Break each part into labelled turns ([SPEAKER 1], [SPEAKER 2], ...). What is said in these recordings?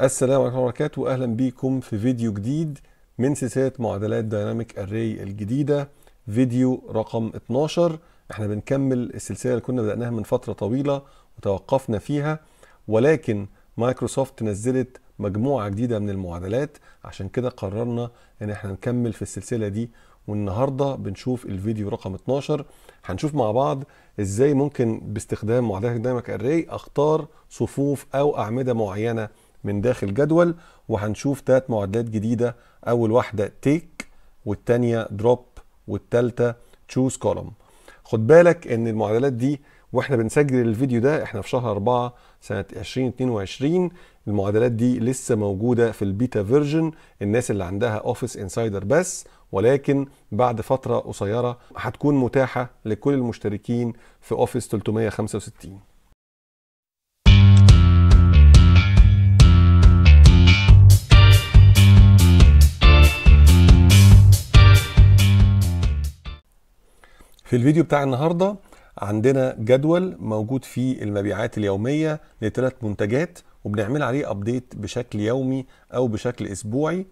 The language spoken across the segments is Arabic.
[SPEAKER 1] السلام عليكم ورحمة الله وبركاته واهلا بيكم في فيديو جديد من سلسلة معادلات دايناميك أري الجديدة فيديو رقم 12 احنا بنكمل السلسلة اللي كنا بدأناها من فترة طويلة وتوقفنا فيها ولكن مايكروسوفت نزلت مجموعة جديدة من المعادلات عشان كده قررنا ان احنا نكمل في السلسلة دي والنهارده بنشوف الفيديو رقم 12 هنشوف مع بعض ازاي ممكن باستخدام معادلات دايناميك أري اختار صفوف او اعمدة معينة من داخل جدول وهنشوف ثلاث معادلات جديده اول واحده تيك والتانية دروب والتالتة تشوز كولوم خد بالك ان المعادلات دي واحنا بنسجل الفيديو ده احنا في شهر 4 سنه 2022 المعادلات دي لسه موجوده في البيتا فيرجن الناس اللي عندها اوفيس انسايدر بس ولكن بعد فتره قصيره هتكون متاحه لكل المشتركين في اوفيس 365 في الفيديو بتاع النهارده عندنا جدول موجود فيه المبيعات اليوميه لثلاث منتجات وبنعمل عليه ابديت بشكل يومي او بشكل اسبوعي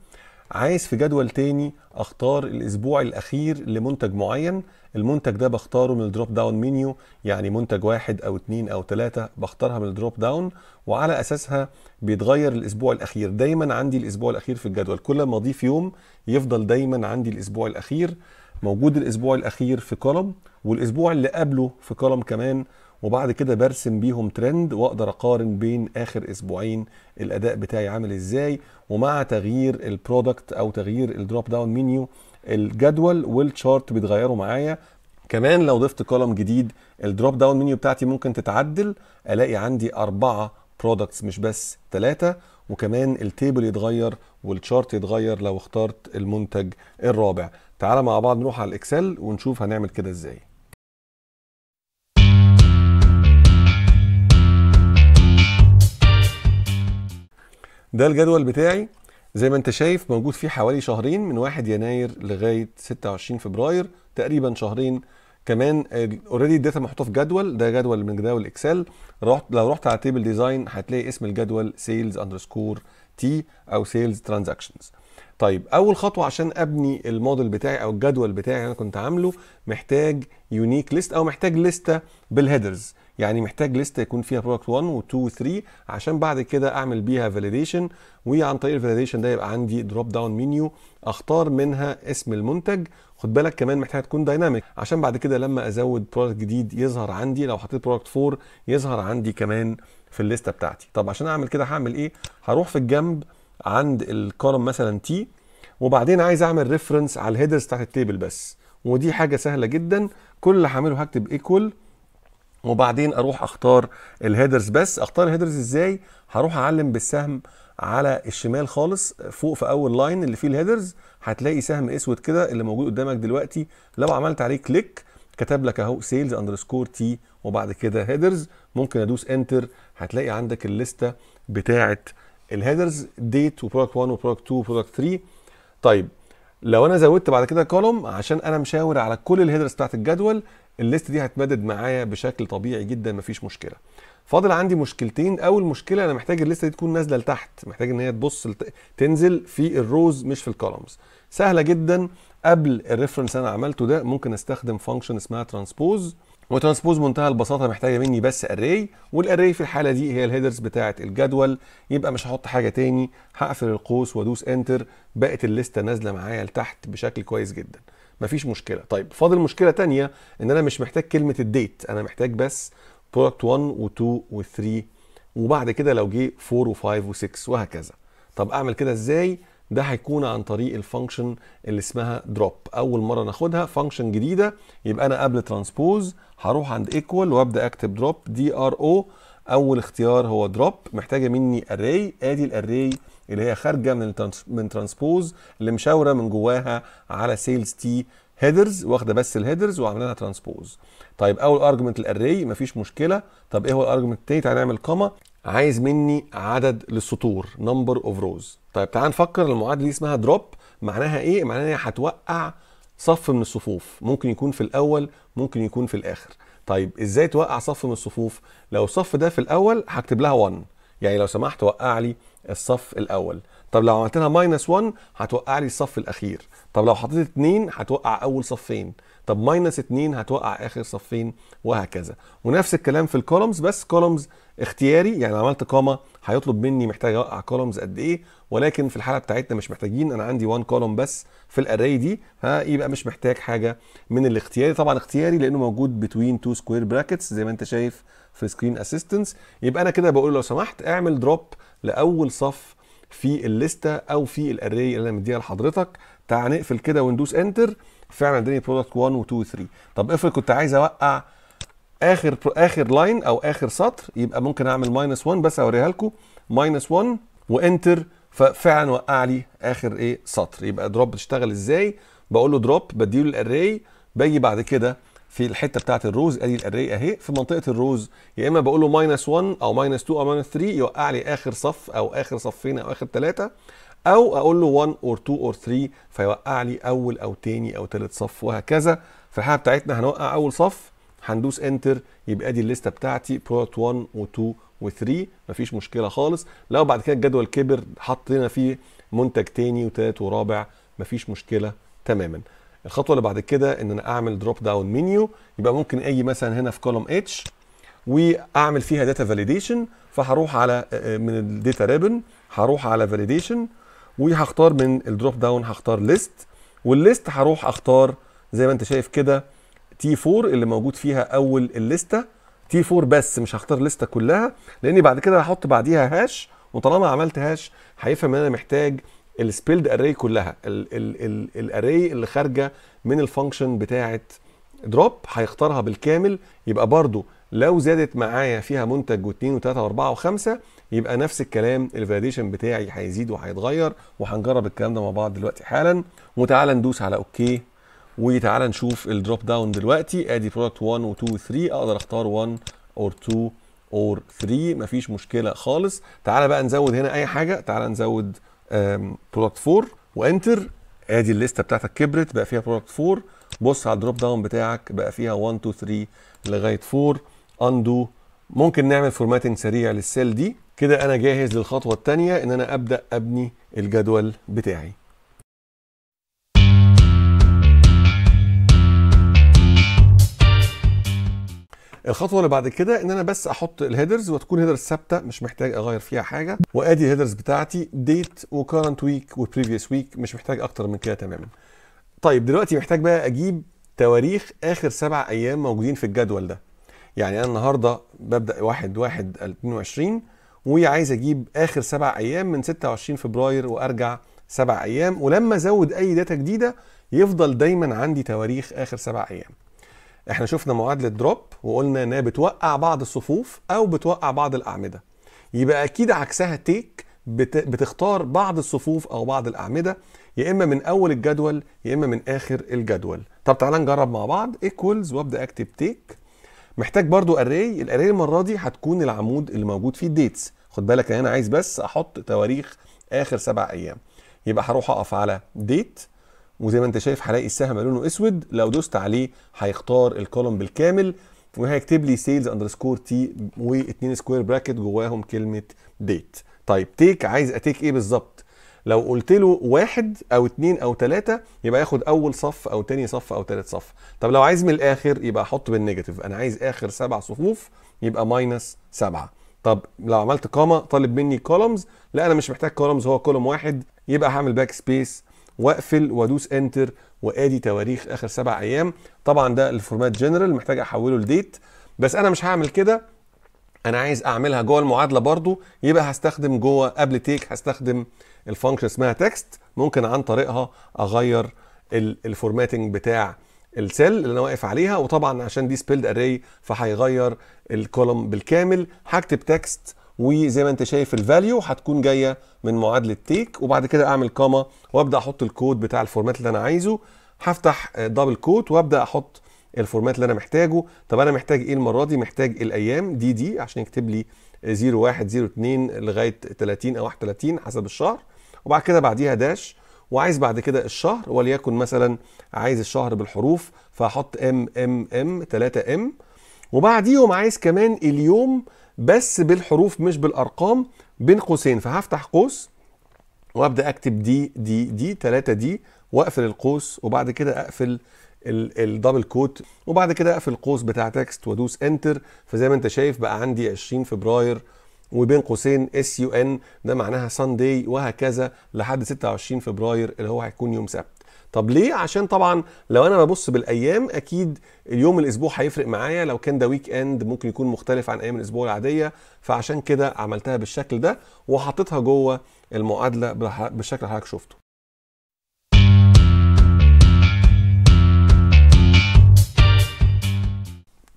[SPEAKER 1] عايز في جدول تاني اختار الاسبوع الاخير لمنتج معين المنتج ده بختاره من الدروب داون منيو يعني منتج واحد او اتنين او تلاتة بختارها من الدروب داون وعلى اساسها بيتغير الاسبوع الاخير دايما عندي الاسبوع الاخير في الجدول كل ما اضيف يوم يفضل دايما عندي الاسبوع الاخير موجود الاسبوع الاخير في كولم والاسبوع اللي قبله في كولم كمان وبعد كده برسم بيهم ترند واقدر اقارن بين اخر اسبوعين الاداء بتاعي عامل ازاي ومع تغيير البرودكت او تغيير الدروب داون منيو الجدول والشارت بيتغيروا معايا كمان لو ضفت كولم جديد الدروب داون منيو بتاعتي ممكن تتعدل الاقي عندي اربعه برودكتس مش بس ثلاثه وكمان التيبل يتغير والشارت يتغير لو اخترت المنتج الرابع تعالى مع بعض نروح على الاكسل ونشوف هنعمل كده ازاي ده الجدول بتاعي زي ما انت شايف موجود فيه حوالي شهرين من 1 يناير لغايه 26 فبراير تقريبا شهرين كمان اوريدي الداتا محطوطه في جدول ده جدول من جداول الاكسل رحت لو رحت على تيبل ديزاين هتلاقي اسم الجدول سيلز اندرسكور تي او سيلز ترانزاكشنز طيب اول خطوه عشان ابني الموديل بتاعي او الجدول بتاعي انا كنت عامله محتاج يونيك ليست او محتاج لسته بالهيدرز يعني محتاج لسته يكون فيها برودكت 1 و 2 و 3 عشان بعد كده اعمل بيها فاليديشن وعن طريق الفاليديشن ده يبقى عندي دروب داون منيو اختار منها اسم المنتج خد بالك كمان محتاجه تكون دايناميك عشان بعد كده لما ازود برودكت جديد يظهر عندي لو حطيت برودكت 4 يظهر عندي كمان في الليسته بتاعتي طب عشان اعمل كده هعمل ايه هروح في الجنب عند الكولم مثلا تي وبعدين عايز اعمل ريفرنس على الهيدرز بتاعت التيبل بس ودي حاجه سهله جدا كل اللي هعمله هكتب ايكوال وبعدين اروح اختار الهيدرز بس اختار الهيدرز ازاي هروح اعلم بالسهم على الشمال خالص فوق في اول لاين اللي فيه الهيدرز هتلاقي سهم اسود كده اللي موجود قدامك دلوقتي لو عملت عليه كليك كتب لك اهو سيلز اندرسكور تي وبعد كده هيدرز ممكن ادوس انتر هتلاقي عندك الليسته بتاعه الهيدرز ديت وبرودكت 1 وبرودكت 2 وبرودكت 3 طيب لو انا زودت بعد كده كولوم عشان انا مشاور على كل الهيدرز بتاعت الجدول الليست دي هتمدد معايا بشكل طبيعي جدا مفيش مشكله فاضل عندي مشكلتين اول مشكله انا محتاج الليست دي تكون نازله لتحت محتاج ان هي تبص لت... تنزل في الروز مش في الكولومز سهله جدا قبل الريفرنس انا عملته ده ممكن استخدم فانكشن اسمها ترانسبوز وترانسبوز منتهى البساطه محتاجه مني بس اري والاري في الحاله دي هي الهيدرز بتاعه الجدول يبقى مش هحط حاجه تاني هقفل القوس وادوس انتر بقت الليسته نازله معايا لتحت بشكل كويس جدا مفيش مشكله طيب فاضل مشكله تانية ان انا مش محتاج كلمه الديت انا محتاج بس برودكت 1 و2 و3 وبعد كده لو جه 4 و5 و6 وهكذا طب اعمل كده ازاي ده هيكون عن طريق الفانكشن اللي اسمها دروب اول مره ناخدها فانكشن جديده يبقى انا قبل ترانسبوز هروح عند ايكوال وابدا اكتب دروب دي ار او اول اختيار هو دروب محتاجه مني اري ادي الاري اللي هي خارجه من من ترانسبوز اللي مشاوره من جواها على سيلز تي هيدرز واخده بس الهيدرز وعامله لها ترانسبوز طيب اول ارجمنت الاري مفيش مشكله طب ايه هو الارجمنت التاني تعالى نعمل كوما عايز مني عدد للسطور نمبر اوف روز طيب تعال نفكر المعادله دي اسمها دروب معناها ايه معناها هتوقع صف من الصفوف ممكن يكون في الاول ممكن يكون في الاخر طيب ازاي توقع صف من الصفوف لو الصف ده في الاول هكتب لها 1 يعني لو سمحت وقع لي الصف الاول طب لو عملت لها ماينس 1 هتوقع لي الصف الاخير طب لو حطيت 2 هتوقع اول صفين طب ماينس 2 هتوقع اخر صفين وهكذا ونفس الكلام في الكولمز بس كولمز اختياري يعني لو عملت كوما هيطلب مني محتاج اوقع كولمز قد ايه ولكن في الحاله بتاعتنا مش محتاجين انا عندي 1 كولوم بس في الاري دي يبقى مش محتاج حاجه من الاختياري طبعا اختياري لانه موجود بتوين 2 سكوير براكتس زي ما انت شايف في سكرين اسيستنس يبقى انا كده بقول لو سمحت اعمل دروب لاول صف في الليسته او في الاري اللي انا مديها لحضرتك تعال نقفل كده وندوس انتر فعلا اداني برودكت 1 و 2 و 3 طب افرض كنت عايز اوقع اخر اخر لاين او اخر سطر يبقى ممكن اعمل ماينس 1 بس اوريها لكم ماينس 1 وانتر ففعلا وقع لي اخر ايه سطر يبقى دروب بتشتغل ازاي بقول له دروب بديله الاري باجي بعد كده في الحته بتاعت الروز ادي الاري اهي في منطقه الروز يا اما بقول له ماينس 1 او ماينس 2 او ماينس 3 يوقع لي اخر صف او اخر صفين او اخر ثلاثه او اقول له 1 اور 2 اور 3 فيوقع لي اول او ثاني او ثالث صف وهكذا في الحاله بتاعتنا هنوقع اول صف هندوس انتر يبقى ادي الليسته بتاعتي برودكت 1 و2 و3 مفيش مشكله خالص لو بعد كده الجدول كبر حطينا فيه منتج ثاني وثالث ورابع مفيش مشكله تماما الخطوه اللي بعد كده ان انا اعمل دروب داون منيو يبقى ممكن اجي مثلا هنا في كولوم اتش واعمل فيها داتا فاليديشن فهروح على آه، آه، من الداتا ريبن هروح على فاليديشن وهختار من الدروب داون هختار ليست والليست هروح اختار زي ما انت شايف كده تي 4 اللي موجود فيها اول الليسته تي 4 بس مش هختار الليسته كلها لاني بعد كده هحط بعديها هاش وطالما عملت هاش هيفهم ان انا محتاج السبيلد اري كلها الاري اللي خارجه من الفانكشن بتاعه دروب هيختارها بالكامل يبقى برضو لو زادت معايا فيها منتج واثنين وثلاثه واربعه وخمسه يبقى نفس الكلام الفاليديشن بتاعي هيزيد وهيتغير وهنجرب الكلام ده مع بعض دلوقتي حالا وتعالى ندوس على اوكي وتعالى نشوف الدروب داون دلوقتي ادي برودكت 1 و 2 و 3 اقدر اختار 1 اور 2 اور 3 مفيش مشكله خالص تعالى بقى نزود هنا اي حاجه تعالى نزود برودكت 4 وانتر ادي الليسته بتاعتك كبرت بقى فيها برودكت 4 بص على الدروب داون بتاعك بقى فيها 1 2 3 لغايه 4 اندو ممكن نعمل فورماتنج سريع للسيل دي كده انا جاهز للخطوه الثانيه ان انا ابدا ابني الجدول بتاعي الخطوه اللي بعد كده ان انا بس احط الهيدرز وتكون هيدرز ثابته مش محتاج اغير فيها حاجه وادي الهيدرز بتاعتي ديت وكرنت ويك وبريفيوس ويك مش محتاج اكتر من كده تماما طيب دلوقتي محتاج بقى اجيب تواريخ اخر سبع ايام موجودين في الجدول ده يعني انا النهارده ببدا 1 1 22 وعايز اجيب اخر سبع ايام من 26 فبراير وارجع سبع ايام ولما ازود اي داتا جديده يفضل دايما عندي تواريخ اخر سبع ايام احنا شفنا معادله دروب وقلنا انها بتوقع بعض الصفوف او بتوقع بعض الاعمده يبقى اكيد عكسها تيك بتختار بعض الصفوف او بعض الاعمده يا اما من اول الجدول يا اما من اخر الجدول طب تعالى نجرب مع بعض ايكولز وابدا اكتب تيك محتاج برضو اري الاري المره دي هتكون العمود اللي موجود فيه الديتس خد بالك انا عايز بس احط تواريخ اخر سبع ايام يبقى هروح اقف على ديت وزي ما انت شايف هلاقي السهم لونه اسود لو دوست عليه هيختار الكولوم بالكامل وهيكتب لي سيلز اندرسكور تي واثنين سكوير براكت جواهم كلمه ديت طيب تيك عايز اتيك ايه بالظبط لو قلت له واحد او اتنين او تلاتة يبقى ياخد اول صف او تاني صف او تالت صف طب لو عايز من الاخر يبقى احط بالنيجاتيف انا عايز اخر سبع صفوف يبقى ماينس سبعة طب لو عملت كاما طالب مني كولومز لا انا مش محتاج كولومز هو كولوم واحد يبقى هعمل باك سبيس واقفل وادوس انتر وادي تواريخ اخر سبع ايام طبعا ده الفورمات جنرال محتاج احوله لديت بس انا مش هعمل كده انا عايز اعملها جوه المعادله برضو يبقى هستخدم جوه قبل تيك هستخدم الفانكشن اسمها تكست ممكن عن طريقها اغير الفورماتنج بتاع السيل اللي انا واقف عليها وطبعا عشان دي سبيلد اري فهيغير الكولوم بالكامل هكتب تكست وزي ما انت شايف الفاليو هتكون جايه من معادله تيك وبعد كده اعمل كاما وابدا احط الكود بتاع الفورمات اللي انا عايزه هفتح دبل كوت وابدا احط الفورمات اللي انا محتاجه طب انا محتاج ايه المره دي محتاج الايام دي دي عشان يكتب لي 01 02 لغايه 30 او 31 حسب الشهر وبعد كده بعديها داش وعايز بعد كده الشهر وليكن مثلا عايز الشهر بالحروف فهحط ام ام ام 3 ام وبعديهم عايز كمان اليوم بس بالحروف مش بالارقام بين قوسين فهفتح قوس وابدا اكتب دي دي دي 3 دي واقفل القوس وبعد كده اقفل الدبل كوت وبعد كده اقفل القوس بتاع تكست وادوس انتر فزي ما انت شايف بقى عندي 20 فبراير وبين قوسين اس يو ان ده معناها سانداي وهكذا لحد 26 فبراير اللي هو هيكون يوم سبت طب ليه عشان طبعا لو انا ببص بالايام اكيد اليوم الاسبوع هيفرق معايا لو كان ده ويك اند ممكن يكون مختلف عن ايام الاسبوع العاديه فعشان كده عملتها بالشكل ده وحطيتها جوه المعادله بالشكل اللي حضرتك شفته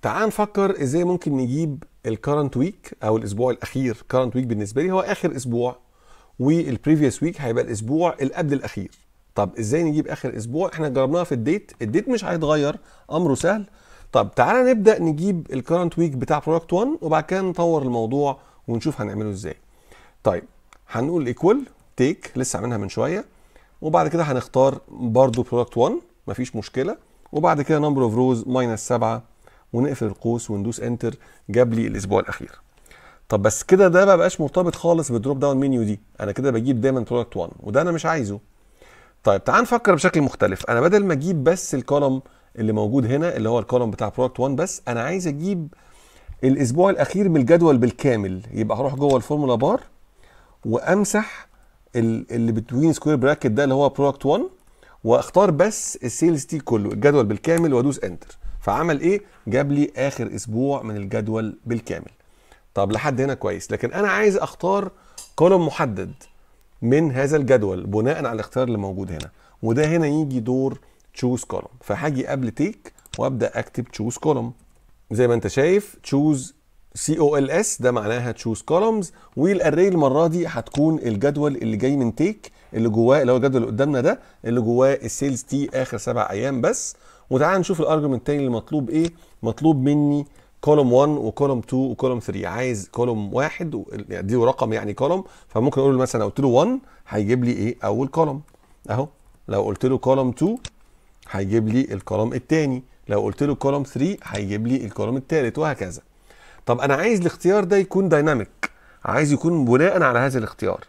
[SPEAKER 1] تعال نفكر ازاي ممكن نجيب الكرنت ويك او الاسبوع الاخير كرنت ويك بالنسبه لي هو اخر اسبوع والبريفيوس ويك هيبقى الاسبوع اللي قبل الاخير طب ازاي نجيب اخر اسبوع احنا جربناها في الديت الديت مش هيتغير امره سهل طب تعالى نبدا نجيب الكرنت ويك بتاع برودكت 1 وبعد كده نطور الموضوع ونشوف هنعمله ازاي طيب هنقول ايكوال تيك لسه عاملينها من شويه وبعد كده هنختار برضو برودكت 1 مفيش مشكله وبعد كده نمبر اوف روز ماينس 7 ونقفل القوس وندوس انتر جاب لي الاسبوع الاخير طب بس كده ده ما بقاش مرتبط خالص بالدروب داون منيو دي انا كده بجيب دايما برودكت 1 وده انا مش عايزه طيب تعال نفكر بشكل مختلف انا بدل ما اجيب بس الكولوم اللي موجود هنا اللي هو الكولوم بتاع برودكت 1 بس انا عايز اجيب الاسبوع الاخير بالجدول بالكامل يبقى هروح جوه الفورمولا بار وامسح اللي بتوين سكوير براكت ده اللي هو برودكت 1 واختار بس السيلز تي كله الجدول بالكامل وادوس انتر فعمل ايه جاب لي اخر اسبوع من الجدول بالكامل طب لحد هنا كويس لكن انا عايز اختار كولوم محدد من هذا الجدول بناء على الاختيار اللي موجود هنا وده هنا يجي دور تشوز كولوم فهاجي قبل تيك وابدا اكتب تشوز كولوم زي ما انت شايف تشوز سي او ال اس ده معناها تشوز كولومز والاري المره دي هتكون الجدول اللي جاي من تيك اللي جواه اللي هو الجدول اللي قدامنا ده اللي جواه السيلز تي اخر سبع ايام بس وتعال نشوف الارجيومنت الثاني اللي مطلوب ايه مطلوب مني كولوم 1 وكولوم 2 وكولوم 3 عايز كولوم واحد دي رقم يعني كولوم فممكن اقول مثلا لو قلت له 1 هيجيب لي ايه اول كولوم اهو لو قلت له كولوم 2 هيجيب لي الكولوم الثاني لو قلت له كولوم 3 هيجيب لي الكولوم الثالث وهكذا طب انا عايز الاختيار ده يكون دايناميك عايز يكون بناء على هذا الاختيار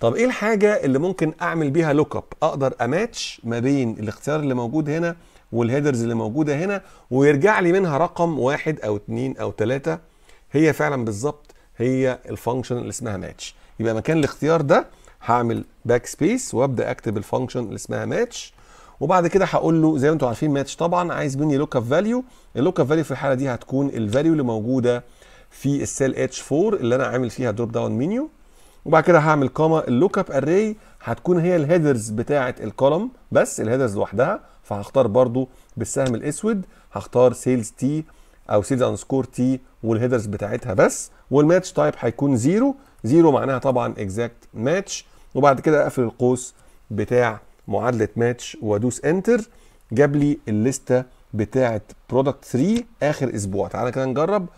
[SPEAKER 1] طب ايه الحاجه اللي ممكن اعمل بيها لوك اب اقدر اماتش ما بين الاختيار اللي موجود هنا والهيدرز اللي موجوده هنا ويرجع لي منها رقم واحد او اتنين او تلاته هي فعلا بالظبط هي الفانكشن اللي اسمها ماتش يبقى مكان الاختيار ده هعمل باك سبيس وابدا اكتب الفانكشن اللي اسمها ماتش وبعد كده هقول له زي ما انتم عارفين ماتش طبعا عايز مني لوك اب فاليو اللوك اب فاليو في الحاله دي هتكون الفاليو اللي موجوده في السيل اتش 4 اللي انا عامل فيها دروب داون منيو وبعد كده هعمل كوما اللوك اب اري هتكون هي الهيدرز بتاعه الكولم بس الهيدرز لوحدها فهختار برضو بالسهم الاسود هختار سيلز تي او سيلز اندسكور تي والهيدرز بتاعتها بس والماتش تايب هيكون زيرو زيرو معناها طبعا اكزاكت ماتش وبعد كده اقفل القوس بتاع معادله ماتش وادوس انتر جاب لي الليسته بتاعه برودكت 3 اخر اسبوع تعالى كده نجرب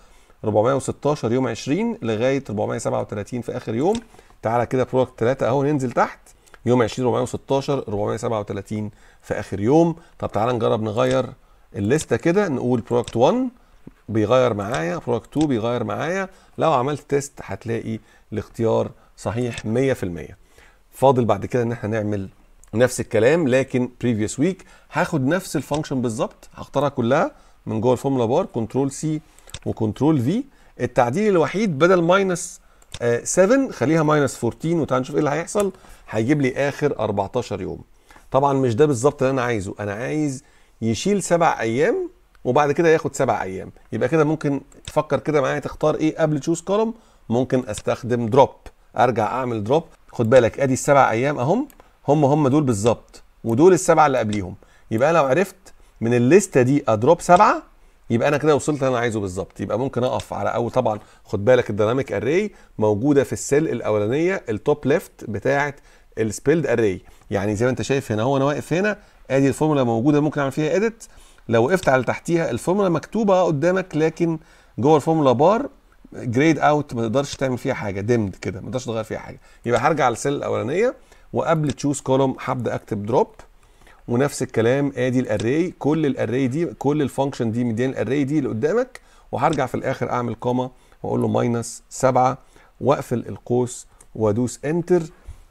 [SPEAKER 1] 416 يوم 20 لغايه 437 في اخر يوم تعالى كده برودكت 3 اهو ننزل تحت يوم 20 416 437 في اخر يوم طب تعالى نجرب نغير الليسته كده نقول برودكت 1 بيغير معايا برودكت 2 بيغير معايا لو عملت تيست هتلاقي الاختيار صحيح 100% فاضل بعد كده ان احنا نعمل نفس الكلام لكن بريفيوس ويك هاخد نفس الفانكشن بالظبط هختارها كلها من جوه الفورمولا بار كنترول سي وكنترول في التعديل الوحيد بدل ماينس 7 آه، خليها ماينس 14 وتعال نشوف ايه اللي هيحصل هيجيب لي اخر 14 يوم طبعا مش ده بالظبط اللي انا عايزه انا عايز يشيل سبع ايام وبعد كده ياخد سبع ايام يبقى كده ممكن تفكر كده معايا تختار ايه قبل تشوز كولوم ممكن استخدم دروب ارجع اعمل دروب خد بالك ادي السبع ايام اهم هم هم دول بالظبط ودول السبعه اللي قبليهم يبقى انا لو عرفت من الليسته دي ادروب سبعه يبقى انا كده وصلت اللي انا عايزه بالظبط يبقى ممكن اقف على اول طبعا خد بالك الديناميك اري موجوده في السيل الاولانيه التوب ليفت بتاعه السبيلد اري يعني زي ما انت شايف هنا هو انا واقف هنا ادي الفورمولا موجوده ممكن اعمل فيها اديت لو وقفت على تحتيها الفورمولا مكتوبه قدامك لكن جوه الفورمولا بار جريد اوت ما تقدرش تعمل فيها حاجه ديمد كده ما تقدرش تغير فيها حاجه يبقى هرجع على السيل الاولانيه وقبل تشوز كولوم هبدا اكتب دروب ونفس الكلام ادي الاري كل الاري دي كل الفانكشن دي مديان الاري دي اللي قدامك وهرجع في الاخر اعمل كوما واقول له ماينس 7 واقفل القوس وادوس انتر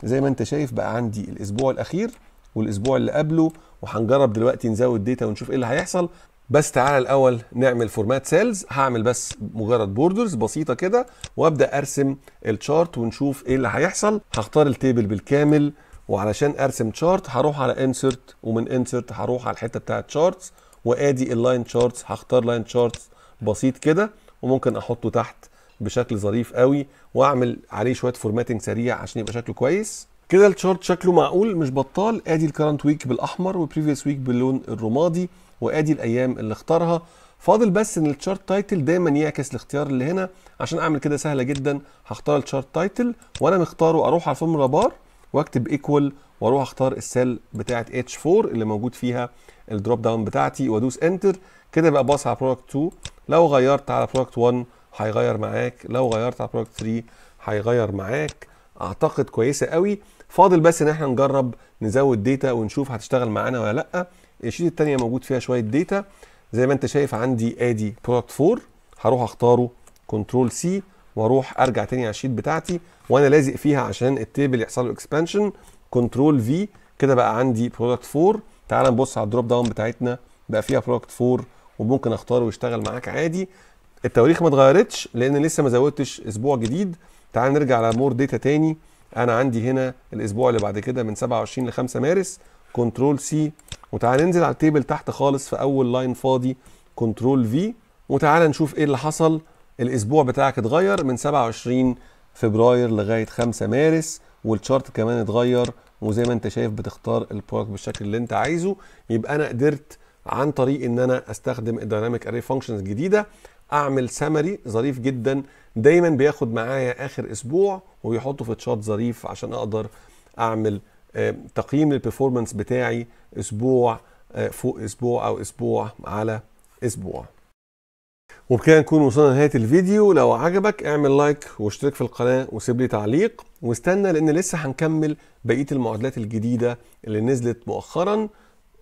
[SPEAKER 1] زي ما انت شايف بقى عندي الاسبوع الاخير والاسبوع اللي قبله وهنجرب دلوقتي نزود داتا ونشوف ايه اللي هيحصل بس تعالى الاول نعمل فورمات سيلز هعمل بس مجرد بوردرز بسيطه كده وابدا ارسم الشارت ونشوف ايه اللي هيحصل هختار التيبل بالكامل وعلشان ارسم تشارت هروح على انسرت ومن انسرت هروح على الحته بتاعه تشارتس وادي اللاين تشارتس هختار لاين تشارتس بسيط كده وممكن احطه تحت بشكل ظريف قوي واعمل عليه شويه فورماتنج سريع عشان يبقى شكله كويس كده التشارت شكله معقول مش بطال ادي الكرنت ويك بالاحمر والبريفيوس ويك باللون الرمادي وادي الايام اللي اختارها فاضل بس ان التشارت تايتل دايما يعكس الاختيار اللي هنا عشان اعمل كده سهله جدا هختار التشارت تايتل وانا مختاره اروح على الفورمولا بار واكتب ايكوال واروح اختار السيل بتاعه اتش 4 اللي موجود فيها الدروب داون بتاعتي وادوس انتر كده بقى باص على برودكت 2 لو غيرت على برودكت 1 هيغير معاك لو غيرت على برودكت 3 هيغير معاك اعتقد كويسه قوي فاضل بس ان احنا نجرب نزود ديتا ونشوف هتشتغل معانا ولا لا الشيت الثانيه موجود فيها شويه ديتا زي ما انت شايف عندي ادي برودكت 4 هروح اختاره كنترول سي واروح ارجع تاني على الشيت بتاعتي وانا لازق فيها عشان التيبل يحصل له اكسبانشن كنترول في كده بقى عندي برودكت 4 تعال نبص على الدروب داون بتاعتنا بقى فيها برودكت 4 وممكن اختاره ويشتغل معاك عادي التواريخ ما اتغيرتش لان لسه ما زودتش اسبوع جديد تعال نرجع على مور داتا تاني انا عندي هنا الاسبوع اللي بعد كده من 27 ل 5 مارس كنترول سي وتعال ننزل على التيبل تحت خالص في اول لاين فاضي كنترول في وتعال نشوف ايه اللي حصل الاسبوع بتاعك اتغير من 27 فبراير لغايه 5 مارس والشارت كمان اتغير وزي ما انت شايف بتختار البرودكت بالشكل اللي انت عايزه يبقى انا قدرت عن طريق ان انا استخدم الدايناميك اري فانكشنز الجديده اعمل سمري ظريف جدا دايما بياخد معايا اخر اسبوع ويحطه في تشارت ظريف عشان اقدر اعمل آه، تقييم للبرفورمانس بتاعي اسبوع آه، فوق اسبوع او اسبوع على اسبوع وبكده نكون وصلنا لنهايه الفيديو لو عجبك اعمل لايك واشترك في القناه وسيب لي تعليق واستنى لان لسه هنكمل بقيه المعادلات الجديده اللي نزلت مؤخرا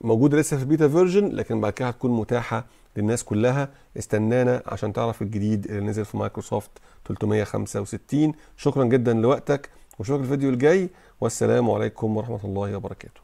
[SPEAKER 1] موجوده لسه في البيتا فيرجن لكن بعد كده هتكون متاحه للناس كلها استنانا عشان تعرف الجديد اللي نزل في مايكروسوفت 365 شكرا جدا لوقتك وشوفك الفيديو الجاي والسلام عليكم ورحمه الله وبركاته